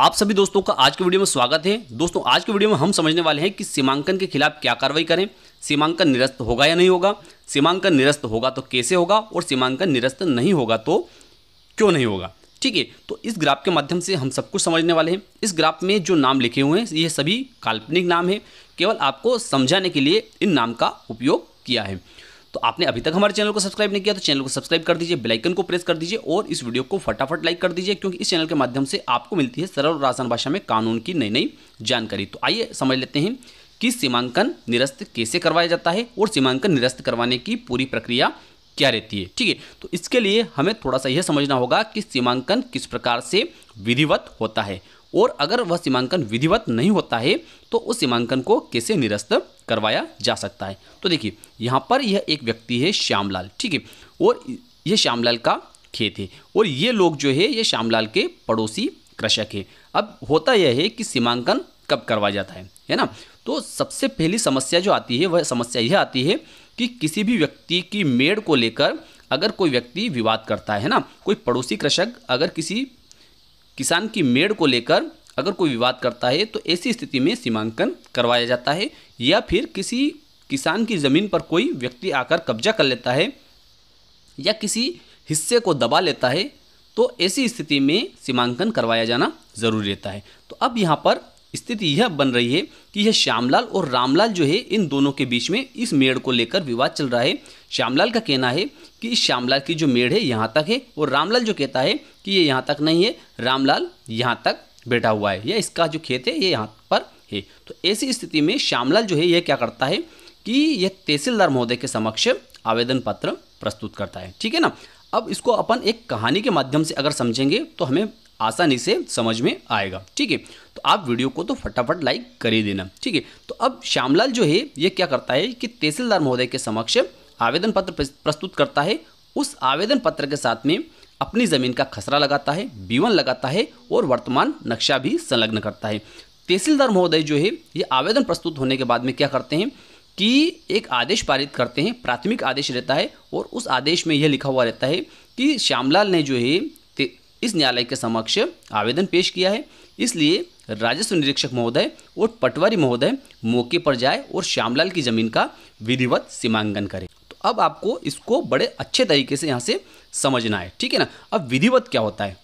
आप सभी दोस्तों का आज के वीडियो में स्वागत है दोस्तों आज के वीडियो में हम समझने वाले हैं कि सीमांकन के खिलाफ क्या कार्रवाई करें सीमांकन निरस्त होगा या नहीं होगा सीमांकन निरस्त होगा तो कैसे होगा और सीमांकन निरस्त नहीं होगा तो क्यों नहीं होगा ठीक है तो इस ग्राफ के माध्यम से हम सब कुछ समझने वाले हैं इस ग्राफ में जो नाम लिखे हुए हैं ये सभी काल्पनिक नाम है केवल आपको समझाने के लिए इन नाम का उपयोग किया है तो आपने अभी तक हमारे चैनल को सब्सक्राइब नहीं किया तो चैनल को सब्सक्राइब कर दीजिए बेलाइकन को प्रेस कर दीजिए और इस वीडियो को फटाफट लाइक कर दीजिए क्योंकि इस चैनल के माध्यम से आपको मिलती है सरल और आसान भाषा में कानून की नई नई जानकारी तो आइए समझ लेते हैं कि सीमांकन निरस्त कैसे करवाया जाता है और सीमांकन निरस्त करवाने की पूरी प्रक्रिया क्या रहती है ठीक है तो इसके लिए हमें थोड़ा सा यह समझना होगा कि सीमांकन किस प्रकार से विधिवत होता है और अगर वह सीमांकन विधिवत नहीं होता है तो उस सीमांकन को कैसे निरस्त करवाया जा सकता है तो देखिए यहाँ पर यह एक व्यक्ति है श्यामलाल ठीक है और ये श्यामलाल का खेत है और ये लोग जो है ये श्यामलाल के पड़ोसी कृषक है अब होता यह है कि सीमांकन कब करवाया जाता है है ना तो सबसे पहली समस्या जो आती है वह समस्या यह आती है कि किसी भी व्यक्ति की मेड़ को लेकर अगर कोई व्यक्ति विवाद करता है ना कोई पड़ोसी कृषक अगर किसी किसान की मेड़ को लेकर अगर कोई विवाद करता है तो ऐसी स्थिति में सीमांकन करवाया जाता है या फिर किसी किसान की ज़मीन पर कोई व्यक्ति आकर कब्जा कर लेता है या किसी हिस्से को दबा लेता है तो ऐसी स्थिति में सीमांकन करवाया जाना ज़रूरी रहता है तो अब यहाँ पर स्थिति यह बन रही है कि यह श्यामलाल और रामलाल जो है इन दोनों के बीच में इस मेड़ को लेकर विवाद चल रहा है श्यामलाल का कहना है कि इस श्यामलाल की जो मेड़ है यहाँ तक है और रामलाल जो कहता है कि ये यहाँ तक नहीं है रामलाल यहाँ तक बैठा हुआ है या इसका जो खेत है ये यहाँ पर है तो ऐसी स्थिति में श्यामलाल जो है यह क्या करता है कि यह तहसीलदार महोदय के समक्ष आवेदन पत्र प्रस्तुत करता है ठीक है ना अब इसको अपन एक कहानी के माध्यम से अगर समझेंगे तो हमें आसानी से समझ में आएगा ठीक है तो आप वीडियो को तो फटाफट लाइक कर ही देना ठीक है तो अब श्यामलाल जो है ये क्या करता है कि तहसीलदार महोदय के समक्ष आवेदन पत्र प्रस्तुत करता है उस आवेदन पत्र के साथ में अपनी ज़मीन का खसरा लगाता है बीवन लगाता है और वर्तमान नक्शा भी संलग्न करता है तहसीलदार महोदय जो है ये आवेदन प्रस्तुत होने के बाद में क्या करते हैं कि एक आदेश पारित करते हैं प्राथमिक आदेश रहता है और उस आदेश में यह लिखा हुआ रहता है कि श्यामलाल ने जो है इस न्यायालय के समक्ष आवेदन पेश किया है इसलिए राजस्व निरीक्षक महोदय और पटवारी महोदय मौके पर जाए और श्यामलाल की जमीन का विधिवत सीमांकन करें तो अब आपको इसको बड़े अच्छे तरीके से यहाँ से समझना है ठीक है ना अब विधिवत क्या होता है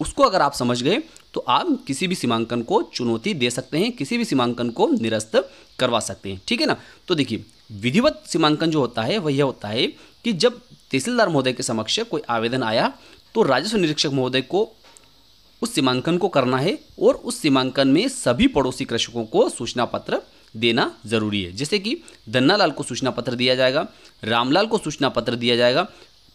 उसको अगर आप समझ गए तो आप किसी भी सीमांकन को चुनौती दे सकते हैं किसी भी सीमांकन को निरस्त करवा सकते हैं ठीक है ना तो देखिए विधिवत सीमांकन जो होता है वह यह होता है कि जब तहसीलदार महोदय के समक्ष कोई आवेदन आया तो राजस्व निरीक्षक महोदय को उस सीमांकन को करना है और उस सीमांकन में सभी पड़ोसी कृषकों को सूचना पत्र देना जरूरी है जैसे कि धन्नालाल को सूचना पत्र दिया जाएगा रामलाल को सूचना पत्र दिया जाएगा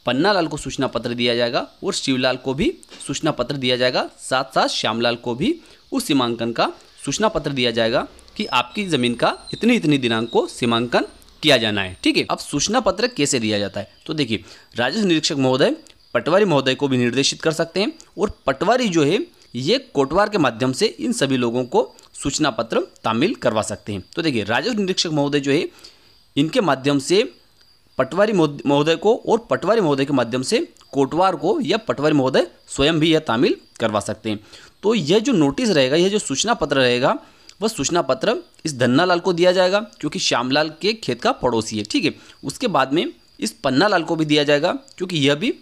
पन्नालाल को सूचना पत्र दिया जाएगा और शिवलाल को भी सूचना पत्र दिया जाएगा साथ साथ श्यामलाल को भी उस सीमांकन का सूचना पत्र दिया जाएगा कि आपकी ज़मीन का इतनी इतनी दिनांक को सीमांकन किया जाना है ठीक है अब सूचना पत्र कैसे दिया जाता है तो देखिए राजस्व निरीक्षक महोदय पटवारी महोदय को भी निर्देशित कर सकते हैं और पटवारी जो है ये कोटवार के माध्यम से इन सभी लोगों को सूचना पत्र तामिल करवा सकते हैं तो देखिए राजस्व निरीक्षक महोदय जो है इनके माध्यम से पटवारी महोदय को और पटवारी महोदय के माध्यम से कोटवार को या पटवारी महोदय स्वयं भी यह तामिल करवा सकते हैं तो यह जो नोटिस रहेगा यह जो सूचना पत्र रहेगा वह सूचना पत्र इस धन्नालाल को दिया जाएगा क्योंकि श्यामलाल के खेत का पड़ोसी है ठीक है उसके बाद में इस पन्नालाल को भी दिया जाएगा क्योंकि यह भी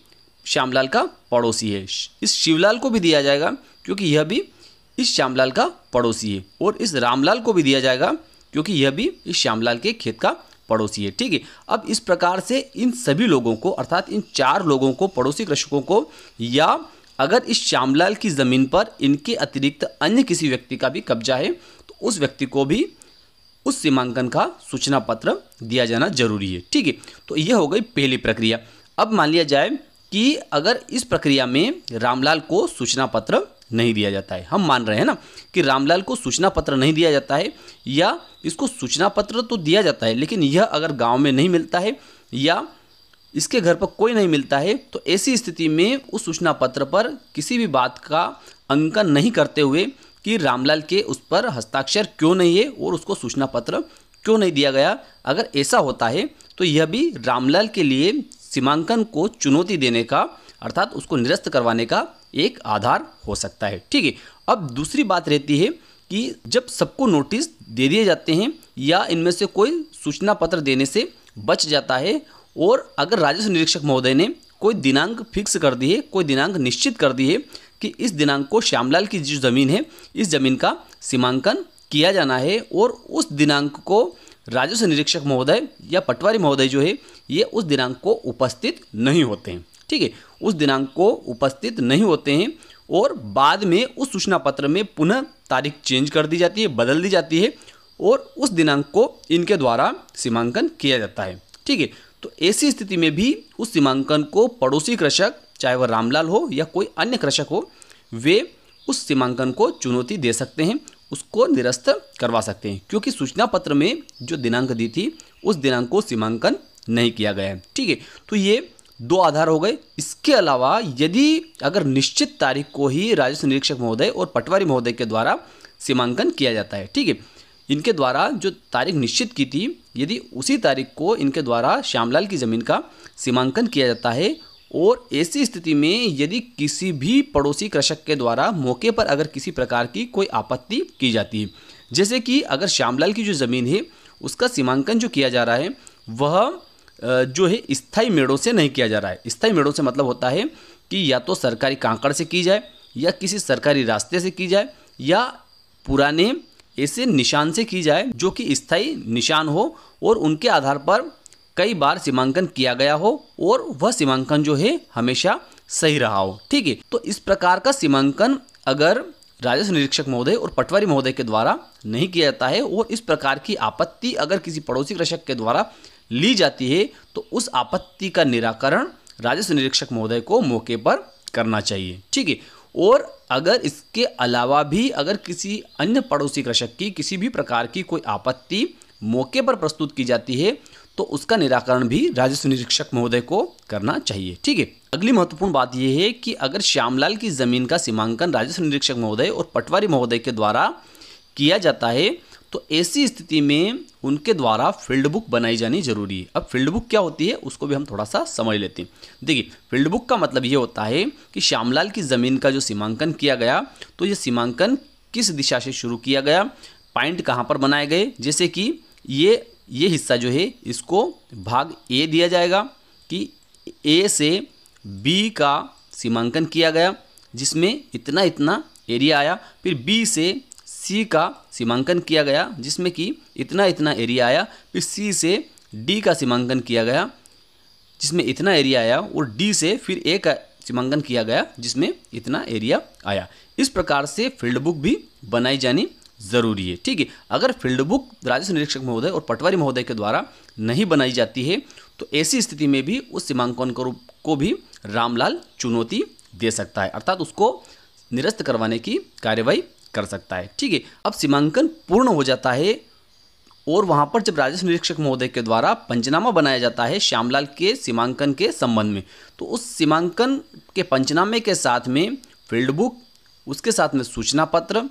श्यामलाल का पड़ोसी है इस शिवलाल को भी दिया जाएगा क्योंकि यह भी इस श्यामलाल का पड़ोसी है और इस रामलाल को भी दिया जाएगा क्योंकि यह भी इस श्यामलाल के खेत का पड़ोसी है ठीक है अब इस प्रकार से इन सभी लोगों को अर्थात इन चार लोगों को पड़ोसी कृषकों को या अगर इस श्यामलाल की ज़मीन पर इनके अतिरिक्त अन्य किसी व्यक्ति का भी कब्जा है तो उस व्यक्ति को भी उस सीमांकन का सूचना पत्र दिया जाना जरूरी है ठीक है तो यह हो गई पहली प्रक्रिया अब मान लिया जाए कि अगर इस प्रक्रिया में रामलाल को सूचना पत्र नहीं दिया जाता है हम मान रहे हैं ना कि रामलाल को सूचना पत्र नहीं दिया जाता है या इसको सूचना पत्र तो दिया जाता है लेकिन यह अगर गांव में नहीं मिलता है या इसके घर पर कोई नहीं मिलता है तो ऐसी स्थिति में उस सूचना पत्र पर किसी भी बात का अंकन नहीं करते हुए कि रामलाल के उस पर हस्ताक्षर क्यों नहीं है और उसको सूचना पत्र क्यों नहीं दिया गया अगर ऐसा होता है तो यह भी रामलाल के लिए सीमांकन को चुनौती देने का अर्थात उसको निरस्त करवाने का एक आधार हो सकता है ठीक है अब दूसरी बात रहती है कि जब सबको नोटिस दे दिए जाते हैं या इनमें से कोई सूचना पत्र देने से बच जाता है और अगर राजस्व निरीक्षक महोदय ने कोई दिनांक फिक्स कर दी है कोई दिनांक निश्चित कर दी है कि इस दिनांक को श्यामलाल की जो ज़मीन है इस ज़मीन का सीमांकन किया जाना है और उस दिनांक को राजस्व निरीक्षक महोदय या पटवारी महोदय जो है ये उस दिनांक को उपस्थित नहीं होते हैं ठीक है उस दिनांक को उपस्थित नहीं होते हैं और बाद में उस सूचना पत्र में पुनः तारीख चेंज कर दी जाती है बदल दी जाती है और उस दिनांक को इनके द्वारा सीमांकन किया जाता है ठीक है तो ऐसी स्थिति में भी उस सीमांकन को पड़ोसी कृषक चाहे वह रामलाल हो या कोई अन्य कृषक हो वे उस सीमांकन को चुनौती दे सकते हैं उसको निरस्त करवा सकते हैं क्योंकि सूचना पत्र में जो दिनांक दी थी उस दिनांक को सीमांकन नहीं किया गया है ठीक है तो ये दो आधार हो गए इसके अलावा यदि अगर निश्चित तारीख को ही राजस्व निरीक्षक महोदय और पटवारी महोदय के द्वारा सीमांकन किया जाता है ठीक है इनके द्वारा जो तारीख निश्चित की थी यदि उसी तारीख को इनके द्वारा श्यामलाल की ज़मीन का सीमांकन किया जाता है और ऐसी स्थिति में यदि किसी भी पड़ोसी कृषक के द्वारा मौके पर अगर किसी प्रकार की कोई आपत्ति की जाती है जैसे कि अगर श्यामलाल की जो ज़मीन है उसका सीमांकन जो किया जा रहा है वह जो है स्थाई मेड़ों से नहीं किया जा रहा है स्थाई मेड़ों से मतलब होता है कि या तो सरकारी कांकड़ से की जाए या किसी सरकारी रास्ते से की जाए या पुराने ऐसे निशान से की जाए जो कि स्थाई निशान हो और उनके आधार पर कई बार सीमांकन किया गया हो और वह सीमांकन जो है हमेशा सही रहा हो ठीक है तो इस प्रकार का सीमांकन अगर राजस्व निरीक्षक महोदय और पटवारी महोदय के द्वारा नहीं किया जाता है और इस प्रकार की आपत्ति अगर किसी पड़ोसी कृषक के द्वारा ली जाती है तो उस आपत्ति का निराकरण राजस्व निरीक्षक महोदय को मौके पर करना चाहिए ठीक है और अगर इसके अलावा भी अगर किसी अन्य पड़ोसी कृषक की किसी भी प्रकार की कोई आपत्ति मौके पर प्रस्तुत की जाती है तो उसका निराकरण भी राजस्व निरीक्षक महोदय को करना चाहिए ठीक है अगली महत्वपूर्ण बात यह है कि अगर श्यामलाल की जमीन का सीमांकन राजस्व निरीक्षक महोदय और पटवारी महोदय के द्वारा किया जाता है तो ऐसी स्थिति में उनके द्वारा फील्ड बुक बनाई जानी जरूरी है अब फील्ड बुक क्या होती है उसको भी हम थोड़ा सा समझ लेते हैं देखिए फील्ड बुक का मतलब ये होता है कि श्यामलाल की ज़मीन का जो सीमांकन किया गया तो ये सीमांकन किस दिशा से शुरू किया गया पॉइंट कहाँ पर बनाए गए जैसे कि ये ये हिस्सा जो है इसको भाग ए दिया जाएगा कि ए से बी का सीमांकन किया गया जिसमें इतना इतना एरिया आया फिर बी से सी का सीमांकन किया गया जिसमें कि इतना इतना एरिया आया फिर सी से डी का सीमांकन किया गया जिसमें इतना एरिया आया और डी से फिर ए का सीमांकन किया गया जिसमें इतना एरिया आया इस प्रकार से फील्ड बुक भी बनाई जानी जरूरी है ठीक है अगर फील्ड बुक राजस्व निरीक्षक महोदय और पटवारी महोदय के द्वारा नहीं बनाई जाती है तो ऐसी स्थिति में भी उस सीमांकन को भी रामलाल चुनौती दे सकता है अर्थात उसको निरस्त करवाने की कार्रवाई कर सकता है ठीक है अब सीमांकन पूर्ण हो जाता है और वहाँ पर जब राजस्व निरीक्षक महोदय के द्वारा पंचनामा बनाया जाता है श्यामलाल के सीमांकन के संबंध में तो उस सीमांकन के पंचनामे के साथ में फील्ड बुक उसके साथ में सूचना पत्र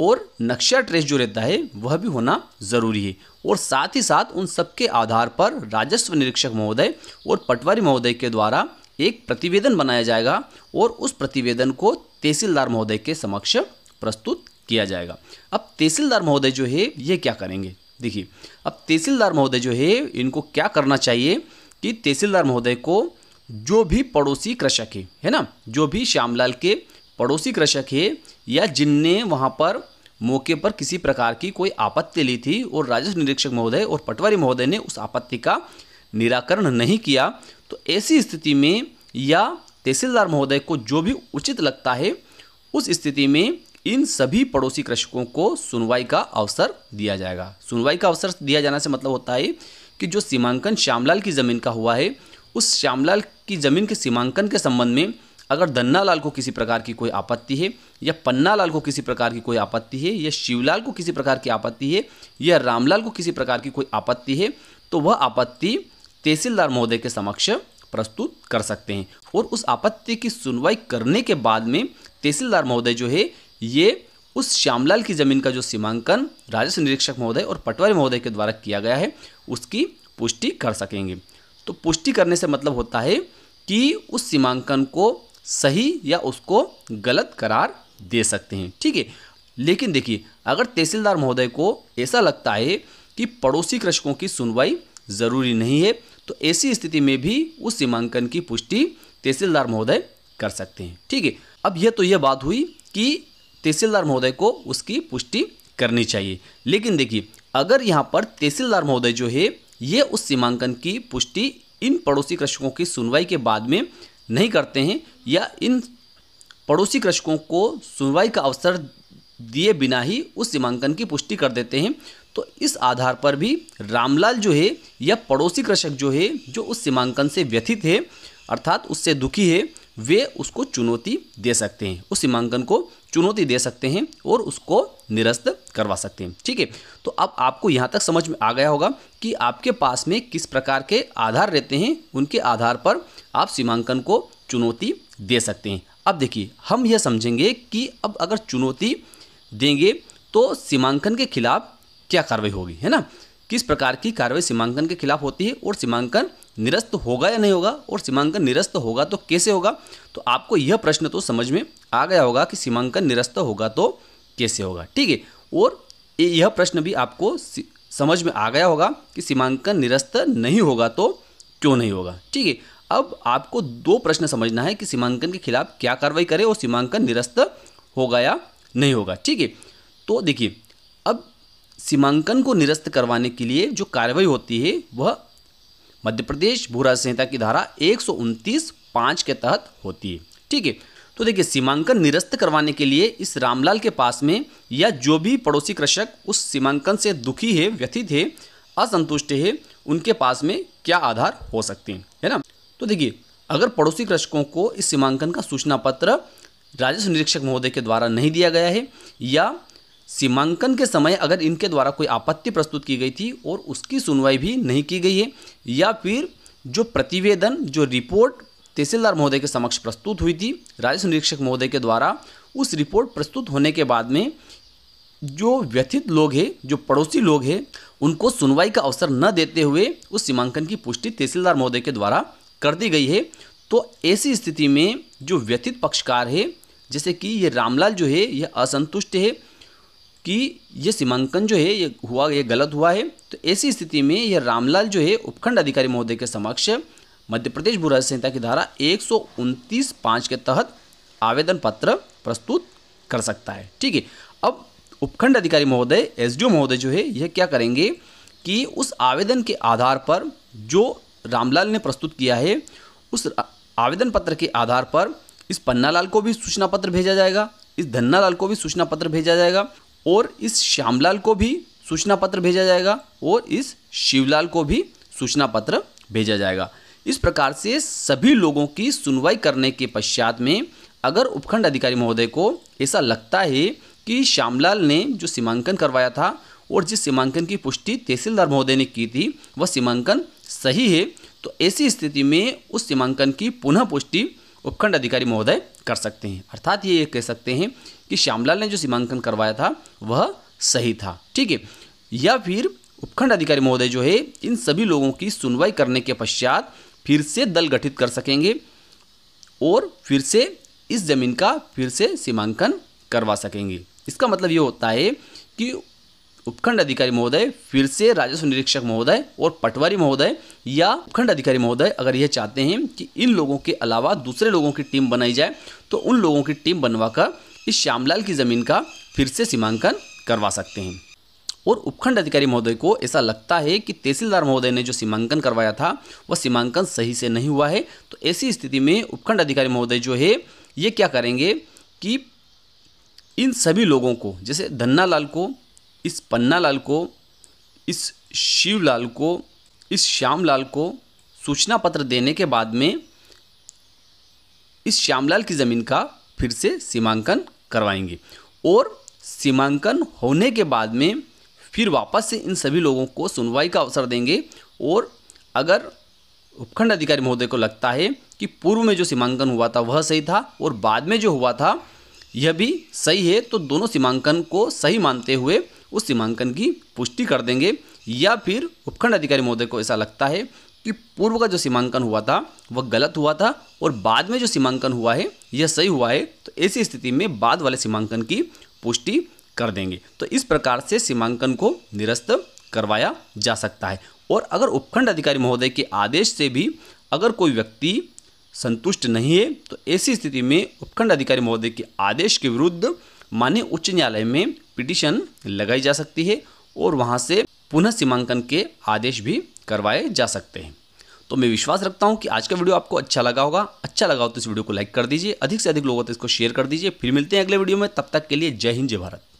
और नक्शा ट्रेस जो रहता है वह भी होना ज़रूरी है और साथ ही साथ उन सबके आधार पर राजस्व निरीक्षक महोदय और पटवारी महोदय के द्वारा एक प्रतिवेदन बनाया जाएगा और उस प्रतिवेदन को तहसीलदार महोदय के समक्ष प्रस्तुत किया जाएगा अब तहसीलदार महोदय जो है ये क्या करेंगे देखिए अब तहसीलदार महोदय जो है इनको क्या करना चाहिए कि तहसीलदार महोदय को जो भी पड़ोसी कृषक है है ना जो भी श्यामलाल के पड़ोसी कृषक है या जिनने वहाँ पर मौके पर किसी प्रकार की कोई आपत्ति ली थी और राजस्व निरीक्षक महोदय और पटवारी महोदय ने उस आपत्ति का निराकरण नहीं किया तो ऐसी स्थिति में या तहसीलदार महोदय को जो भी उचित लगता है उस स्थिति में इन सभी पड़ोसी कृषकों को सुनवाई का अवसर दिया जाएगा सुनवाई का अवसर दिया जाने से मतलब होता है कि जो सीमांकन श्यामलाल की ज़मीन का हुआ है उस श्यामलाल की ज़मीन के सीमांकन के संबंध में अगर दन्नालाल को किसी प्रकार की कोई आपत्ति है या पन्नालाल को किसी प्रकार की कोई आपत्ति है या शिवलाल को किसी प्रकार की आपत्ति है या रामलाल को किसी प्रकार की कोई आपत्ति है तो वह आपत्ति तहसीलदार महोदय के समक्ष प्रस्तुत कर सकते हैं और उस आपत्ति की सुनवाई करने के बाद में तहसीलदार महोदय जो है ये उस श्यामलाल की ज़मीन का जो सीमांकन राजस्व निरीक्षक महोदय और पटवारी महोदय के द्वारा किया गया है उसकी पुष्टि कर सकेंगे तो पुष्टि करने से मतलब होता है कि उस सीमांकन को सही या उसको गलत करार दे सकते हैं ठीक है लेकिन देखिए अगर तहसीलदार महोदय को ऐसा लगता है कि पड़ोसी कृषकों की सुनवाई ज़रूरी नहीं है तो ऐसी स्थिति में भी उस सीमांकन की पुष्टि तहसीलदार महोदय कर सकते हैं ठीक है अब यह तो यह बात हुई कि तहसीलदार महोदय को उसकी पुष्टि करनी चाहिए लेकिन देखिए अगर यहाँ पर तहसीलदार महोदय जो है ये उस सीमांकन की पुष्टि इन पड़ोसी कृषकों की सुनवाई के बाद में नहीं करते हैं या इन पड़ोसी कृषकों को सुनवाई का अवसर दिए बिना ही उस सीमांकन की पुष्टि कर देते हैं तो इस आधार पर भी रामलाल जो है या पड़ोसी कृषक जो है जो उस सीमांकन से व्यथित है अर्थात उससे दुखी है वे उसको चुनौती दे सकते हैं उस सीमांकन को चुनौती दे सकते हैं और उसको निरस्त करवा सकते हैं ठीक है तो अब आपको यहाँ तक समझ में आ गया होगा कि आपके पास में किस प्रकार के आधार रहते हैं उनके आधार पर आप सीमांकन को चुनौती दे सकते हैं अब देखिए हम यह समझेंगे कि अब अगर चुनौती देंगे तो सीमांकन के खिलाफ क्या कार्रवाई होगी है ना किस प्रकार की कार्रवाई सीमांकन के खिलाफ होती है और सीमांकन निरस्त होगा या नहीं होगा और सीमांकन निरस्त होगा तो कैसे होगा तो आपको यह प्रश्न तो समझ में आ गया होगा कि सीमांकन निरस्त होगा तो कैसे होगा ठीक है और यह प्रश्न भी आपको समझ में आ गया होगा कि सीमांकन निरस्त नहीं होगा तो क्यों नहीं होगा ठीक है अब आपको दो प्रश्न समझना है कि सीमांकन के खिलाफ क्या कार्रवाई करें और सीमांकन निरस्त होगा या नहीं होगा ठीक है तो देखिए अब सीमांकन को निरस्त करवाने के लिए जो कार्रवाई होती है वह मध्य प्रदेश भू संहिता की धारा एक सौ के तहत होती है ठीक है तो देखिए सीमांकन निरस्त करवाने के लिए इस रामलाल के पास में या जो भी पड़ोसी कृषक उस सीमांकन से दुखी है व्यथित है असंतुष्ट है उनके पास में क्या आधार हो सकते हैं है ना तो देखिए अगर पड़ोसी कृषकों को इस सीमांकन का सूचना पत्र राजस्व निरीक्षक महोदय के द्वारा नहीं दिया गया है या सीमांकन के समय अगर इनके द्वारा कोई आपत्ति प्रस्तुत की गई थी और उसकी सुनवाई भी नहीं की गई है या फिर जो प्रतिवेदन जो रिपोर्ट तहसीलदार महोदय के समक्ष प्रस्तुत हुई थी राजस्व निरीक्षक महोदय के द्वारा उस रिपोर्ट प्रस्तुत होने के बाद में जो व्यथित लोग हैं जो पड़ोसी लोग हैं उनको सुनवाई का अवसर न देते हुए उस सीमांकन की पुष्टि तहसीलदार महोदय के द्वारा कर दी गई है तो ऐसी स्थिति में जो व्यथित पक्षकार है जैसे कि ये रामलाल जो है यह असंतुष्ट है कि ये सीमांकन जो है ये हुआ ये गलत हुआ है तो ऐसी स्थिति में यह रामलाल जो है उपखंड अधिकारी महोदय के समक्ष मध्य प्रदेश भू राज्य संहिता की धारा एक सौ पाँच के तहत आवेदन पत्र प्रस्तुत कर सकता है ठीक है अब उपखंड अधिकारी महोदय एसडीओ महोदय जो है यह क्या करेंगे कि उस आवेदन के आधार पर जो रामलाल ने प्रस्तुत किया है उस आवेदन पत्र के आधार पर इस पन्नालाल को भी सूचना पत्र भेजा जाएगा इस धन्नालाल को भी सूचना पत्र भेजा जाएगा और इस श्यामलाल को भी सूचना पत्र भेजा जाएगा और इस शिवलाल को भी सूचना पत्र भेजा जाएगा इस प्रकार से सभी लोगों की सुनवाई करने के पश्चात में अगर उपखंड अधिकारी महोदय को ऐसा लगता है कि श्यामलाल ने जो सीमांकन करवाया था और जिस सीमांकन की पुष्टि तहसीलदार महोदय ने की थी वह सीमांकन सही है तो ऐसी स्थिति में उस सीमांकन की पुनः पुष्टि उपखंड अधिकारी महोदय कर सकते हैं अर्थात ये कह सकते हैं कि श्यामलाल ने जो सीमांकन करवाया था वह सही था ठीक है या फिर उपखंड अधिकारी महोदय जो है इन सभी लोगों की सुनवाई करने के पश्चात फिर से दल गठित कर सकेंगे और फिर से इस जमीन का फिर से सीमांकन करवा सकेंगे इसका मतलब ये होता है कि उपखंड अधिकारी महोदय फिर से राजस्व निरीक्षक महोदय और पटवारी महोदय या उपखंड अधिकारी महोदय अगर यह चाहते हैं कि इन लोगों के अलावा दूसरे लोगों की टीम बनाई जाए तो उन लोगों की टीम बनवाकर इस श्यामलाल की ज़मीन का फिर से सीमांकन करवा सकते हैं और उपखंड अधिकारी महोदय को ऐसा लगता है कि तहसीलदार महोदय ने जो सीमांकन करवाया था वह सीमांकन सही से नहीं हुआ है तो ऐसी स्थिति में उपखंड अधिकारी महोदय जो है ये क्या करेंगे कि इन सभी लोगों को जैसे धन्ना लाल को इस पन्ना लाल को इस शिवलाल को इस श्यामलाल को सूचना पत्र देने के बाद में इस श्यामलाल की ज़मीन का फिर से सीमांकन करवाएंगे और सीमांकन होने के बाद में फिर वापस से इन सभी लोगों को सुनवाई का अवसर देंगे और अगर उपखंड अधिकारी महोदय को लगता है कि पूर्व में जो सीमांकन हुआ था वह सही था और बाद में जो हुआ था यह भी सही है तो दोनों सीमांकन को सही मानते हुए उस सीमांकन की पुष्टि कर देंगे या फिर उपखंड अधिकारी महोदय को ऐसा लगता है कि पूर्व का जो सीमांकन हुआ था वह गलत हुआ था और बाद में जो सीमांकन हुआ है यह सही हुआ है तो ऐसी स्थिति में बाद वाले सीमांकन की पुष्टि कर देंगे तो इस प्रकार से सीमांकन को निरस्त करवाया जा सकता है और अगर उपखंड अधिकारी महोदय के आदेश से भी अगर कोई व्यक्ति संतुष्ट नहीं है तो ऐसी स्थिति में उपखंड अधिकारी महोदय के आदेश के विरुद्ध मान्य उच्च न्यायालय में पिटिशन लगाई जा सकती है और वहाँ से पुनः सीमांकन के आदेश भी करवाए जा सकते हैं तो मैं विश्वास रखता हूँ कि आज का वीडियो आपको अच्छा लगा होगा अच्छा लगा हो तो इस वीडियो को लाइक कर दीजिए अधिक से अधिक लोगों तक इसको शेयर कर दीजिए फिर मिलते हैं अगले वीडियो में तब तक के लिए जय हिंद जय भारत